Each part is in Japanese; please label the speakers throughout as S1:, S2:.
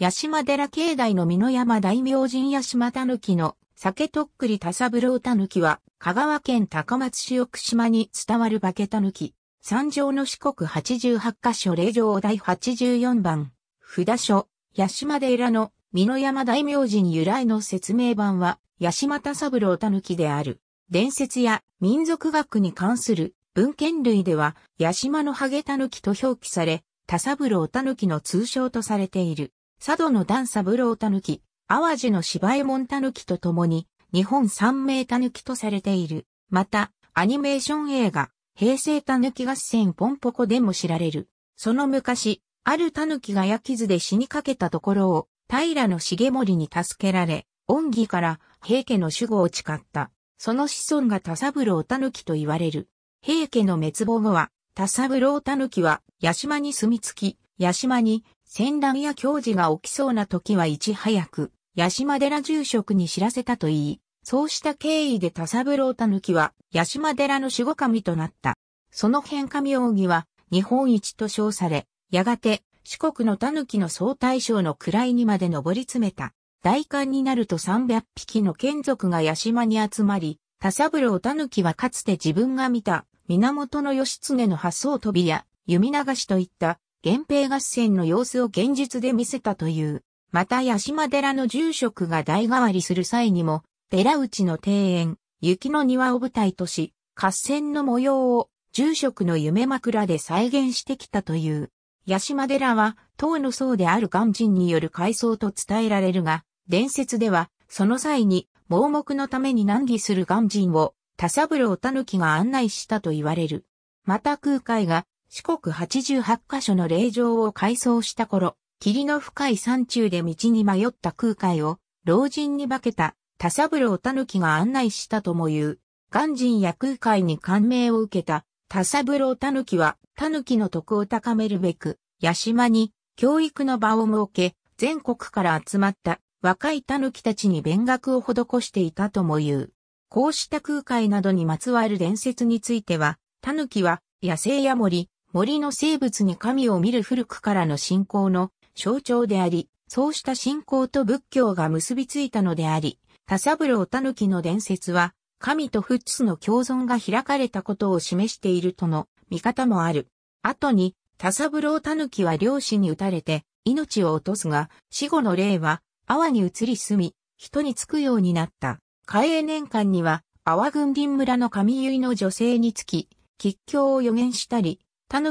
S1: 八島寺境内の美濃山大明神八島狸の酒とっくり田三郎狸は、香川県高松市奥島に伝わる化け狸。三条の四国八十八カ所霊場第八十四番。札所、八島寺の美濃山大明神由来の説明版は、八島田三郎狸である。伝説や民族学に関する文献類では、八島のハゲ狸と表記され、田三郎狸の通称とされている。佐渡の段三郎狸、淡路の芝右衛門狸と共に、日本三名狸とされている。また、アニメーション映画、平成狸合戦ポンポコでも知られる。その昔、ある狸が焼き図で死にかけたところを、平の重盛に助けられ、恩義から平家の守護を誓った。その子孫が田三郎狸と言われる。平家の滅亡後は、田三郎狸は、八島に住み着き、八島に戦乱や教授が起きそうな時はいち早く、八島寺住職に知らせたと言い、そうした経緯で田三郎たぬきは、八島寺の守護神となった。その変化妙義は、日本一と称され、やがて、四国の狸の総大将の位にまで上り詰めた。大官になると300匹の眷属が八島に集まり、田三郎狸はかつて自分が見た、源義経の発想飛びや、弓流しといった源平合戦の様子を現実で見せたという。また、八島寺の住職が代替わりする際にも、寺内の庭園、雪の庭を舞台とし、合戦の模様を住職の夢枕で再現してきたという。八島寺は、唐の僧である鑑真による改装と伝えられるが、伝説では、その際に、盲目のために難儀する鑑真を、田三郎狸が案内したと言われる。また空海が、四国88カ所の霊場を改装した頃、霧の深い山中で道に迷った空海を老人に化けた田三郎狸が案内したとも言う。鑑真や空海に感銘を受けた田三郎狸は狸の徳を高めるべく、八島に教育の場を設け、全国から集まった若い狸たちに勉学を施していたとも言う。こうした空海などにまつわる伝説については、狸は野生や森、森の生物に神を見る古くからの信仰の象徴であり、そうした信仰と仏教が結びついたのであり、田三郎狸の伝説は、神とフッツの共存が開かれたことを示しているとの見方もある。後に、田三郎狸は漁師に撃たれて命を落とすが、死後の霊は、阿波に移り住み、人につくようになった。開営年間には、阿波林村の神結の女性につき、吉凶を予言したり、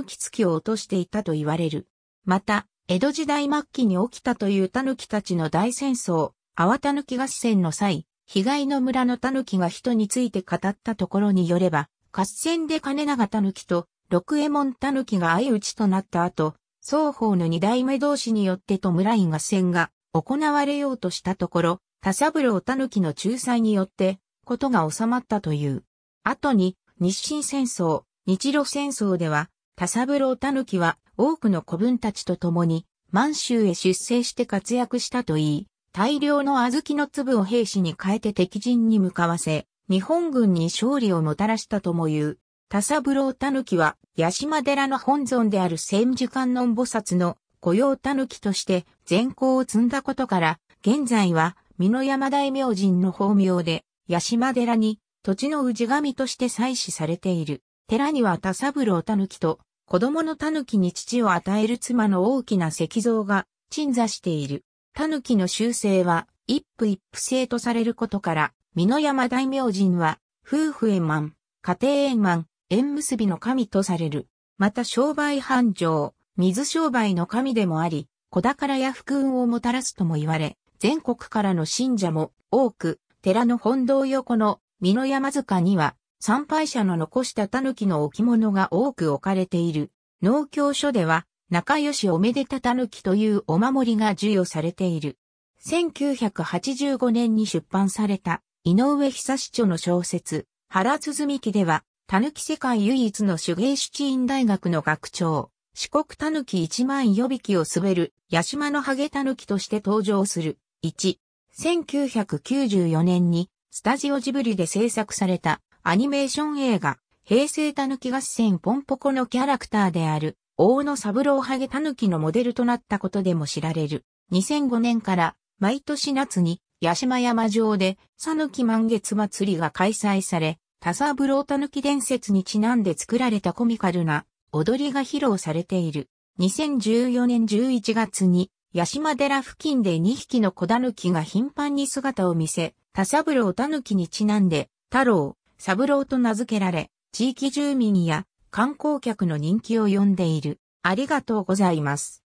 S1: キつきを落としていたと言われる。また、江戸時代末期に起きたというキたちの大戦争、泡狸合戦の際、被害の村の狸が人について語ったところによれば、合戦で金長狸と六右衛門狸が相打ちとなった後、双方の二代目同士によって村井合戦が行われようとしたところ、田三郎狸の仲裁によって、ことが収まったという。後に、日清戦争、日露戦争では、田三郎キは多くの子分たちと共に満州へ出征して活躍したといい、大量の小豆の粒を兵士に変えて敵陣に向かわせ、日本軍に勝利をもたらしたとも言う。田三郎キは、八島寺の本尊である千手観音菩薩の御用キとして善行を積んだことから、現在は、美濃山大明神の法名で、八島寺に、土地の氏神として祭祀されている。寺には田三郎狸と、子供の狸に父を与える妻の大きな石像が鎮座している。狸の習性は一夫一夫制とされることから、美濃山大明神は、夫婦円満、家庭円満、縁結びの神とされる。また商売繁盛、水商売の神でもあり、子宝や福運をもたらすとも言われ、全国からの信者も多く、寺の本堂横の美濃山塚には、参拝者の残した狸の置物が多く置かれている。農協所では、仲良しおめでた狸というお守りが授与されている。1985年に出版された、井上久志著の小説、原鼓記では、狸世界唯一の手芸出院大学の学長、四国狸一万余引きを滑る、八島のハゲ狸として登場する。1、1994年に、スタジオジブリで制作された、アニメーション映画、平成たぬき合戦ポンポコのキャラクターである、大野三郎ハゲたぬきのモデルとなったことでも知られる。2005年から毎年夏に八島山城でさぬき満月祭りが開催され、田三郎たぬき伝説にちなんで作られたコミカルな踊りが披露されている。2014年11月に八島寺付近で2匹の子狸が頻繁に姿を見せ、田三郎狸にちなんで、太郎、三郎と名付けられ、地域住民や観光客の人気を呼んでいる。ありがとうございます。